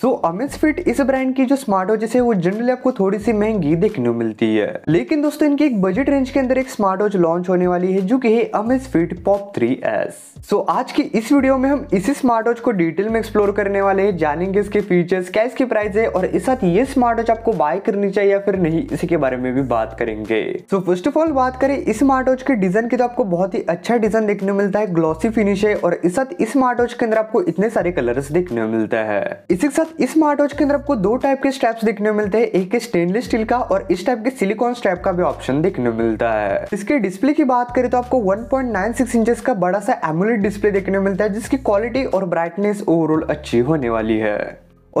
सो Amazfit इस brand की जो स्मार्ट वॉच है वो जनरली आपको थोड़ी सी महंगी देखने को मिलती है लेकिन दोस्तों इनकी एक बजट रेंज के अंदर एक स्मार्ट वॉच लॉन्च होने वाली है जो कि है Amazfit pop three S so आज की इस वीडियो में हम इसी स्मार्ट वॉच को डिटेल में एक्सप्लोर करने वाले हैं जानेंगे इसके फीचर्स क्या इसकी प्राइस है और इस साथ ये स्मार्ट वॉच आपको बाय करनी चाहिए या फिर नहीं इसी के बारे में भी बात करेंगे सो फर्स्ट ऑफ ऑल बात करें इस स्मार्ट वॉच के डिजाइन की तो आपको बहुत ही अच्छा डिजाइन देखने को मिलता है ग्लॉसी फिनिश है और इस साथ इस स्मार्ट वॉच के अंदर आपको इतने सारे कलर्स देखने को मिलता है इसी साथ इस स्मार्ट वॉच के अंदर आपको दो टाइप के स्ट्रैप्स देखने को मिलते हैं एक स्टेनलेस स्टील का और इस टाइप के सिलिकॉन स्ट्रैप का भी ऑप्शन देखने को मिलता है इसके डिस्प्ले की बात करें तो आपको 1.96 इंचेस का बड़ा सा एमुलेट डिस्प्ले देखने को मिलता है जिसकी क्वालिटी और ब्राइटनेस ओवरऑल अच्छी होने वाली है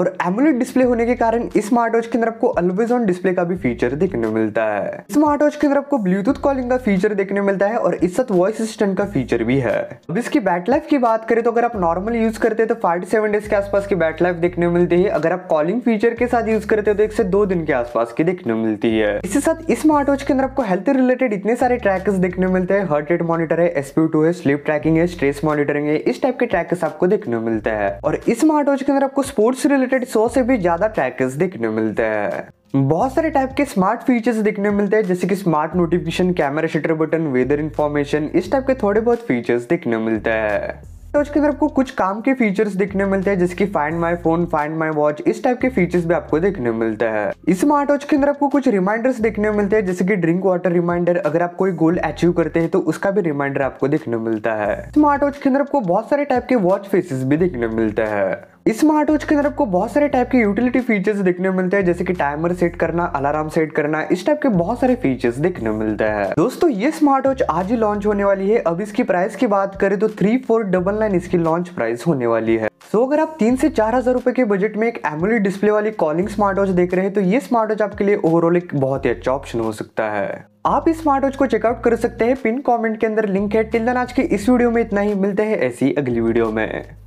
और एमुलेट डिस्प्ले होने के कारण स्मार्ट वॉच के अंदर आपको अलवेज ऑन डिस्प्ले का भी फीचर देखने मिलता है स्मार्ट वॉच के अंदर आपको ब्लूटूथ कॉलिंग का फीचर देखने मिलता है और इस साथ वॉइस असिस्टेंट का फीचर भी है अब इसकी बैट लाइफ की बात करें तो अगर आप नॉर्मल यूज करते तो फाइव सेवन डेज के आसपास की बैट लाइफ देखने मिलती है अगर आप कॉलिंग फीचर के साथ यूज करते हो तो एक से दो दिन के आसपास की देखने मिलती है इसके साथ स्मार्ट वॉच के अंदर आपको हेल्थ रिलेटेड इतने सारे ट्रैकर्स देखने मिलते हैं हार्ट रेट मॉनिटर है एसपी टू है स्लीप ट्रैकिंग है स्ट्रेस मॉनिटरिंग है इस टाइप के ट्रैकर्स आपको देखने मिलता है और इस स्मार्ट वॉच के अंदर आपको स्पोर्ट्स रिलेटेड सौ से भी ज्यादा टैकेज देखने मिलते हैं बहुत सारे टाइप के स्मार्ट फीचर्स देखने मिलते हैं जैसे कि smart notification camera shutter button weather information इस टाइप के थोड़े बहुत फीचर्स देखने मिलते हैं टच के अंदर आपको कुछ काम के फीचर्स देखने मिलते हैं जैसे कि find my phone find my watch इस टाइप के फीचर्स भी आपको देखने मिलते हैं इस स्मार्ट वॉच के अंदर आपको कुछ रिमाइंडर्स देखने मिलते हैं जैसे कि ड्रिंक वाटर रिमाइंडर अगर आप कोई गोल अचीव करते हैं तो उसका भी रिमाइंडर आपको देखने मिलता है स्मार्ट वॉच के अंदर आपको बहुत सारे टाइप के वॉच फेसेस भी देखने मिलते हैं इस स्मार्ट वॉच के अंदर आपको बहुत सारे टाइप के यूटिलिटी फीचर्स देखने को मिलते हैं जैसे कि टाइमर सेट करना अलार्म सेट करना इस टाइप के बहुत सारे फीचर्स देखने को मिलते हैं दोस्तों ये स्मार्ट वॉच आज ही लॉन्च होने वाली है अब इसकी प्राइस की बात करें तो थ्री फोर डबल नाइन इसकी लॉन्च प्राइस होने वाली है सो अगर आप तीन से चार हजार रुपए के बजट में एक एमुलेट डिस्प्ले वाली कॉलिंग स्मार्ट वॉच देख रहे हैं तो ये स्मार्ट वॉच आपके लिए ओवरऑल एक बहुत ही अच्छा ऑप्शन हो सकता है आप इस स्मार्ट वॉच को चेकआउट कर सकते हैं पिन कमेंट के अंदर लिंक है टिल आज के इस वीडियो में इतना ही मिलते हैं ऐसी अगली वीडियो में